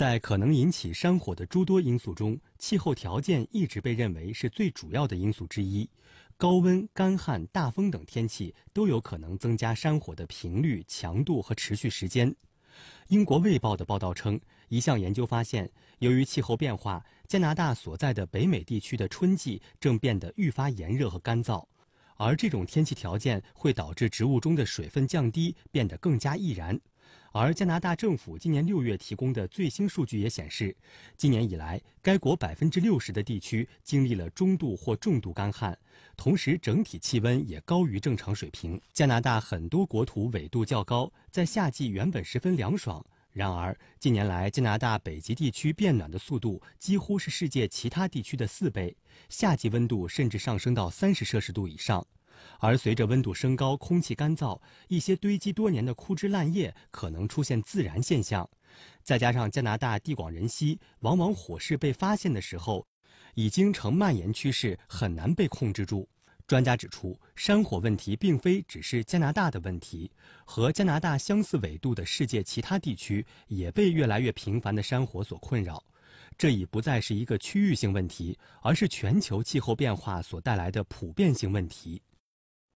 在可能引起山火的诸多因素中，气候条件一直被认为是最主要的因素之一。高温、干旱、大风等天气都有可能增加山火的频率、强度和持续时间。英国卫报的报道称，一项研究发现，由于气候变化，加拿大所在的北美地区的春季正变得愈发炎热和干燥，而这种天气条件会导致植物中的水分降低，变得更加易燃。而加拿大政府今年六月提供的最新数据也显示，今年以来，该国百分之六十的地区经历了中度或重度干旱，同时整体气温也高于正常水平。加拿大很多国土纬度较高，在夏季原本十分凉爽，然而近年来，加拿大北极地区变暖的速度几乎是世界其他地区的四倍，夏季温度甚至上升到三十摄氏度以上。而随着温度升高，空气干燥，一些堆积多年的枯枝烂叶可能出现自燃现象。再加上加拿大地广人稀，往往火势被发现的时候，已经呈蔓延趋势，很难被控制住。专家指出，山火问题并非只是加拿大的问题，和加拿大相似纬度的世界其他地区也被越来越频繁的山火所困扰。这已不再是一个区域性问题，而是全球气候变化所带来的普遍性问题。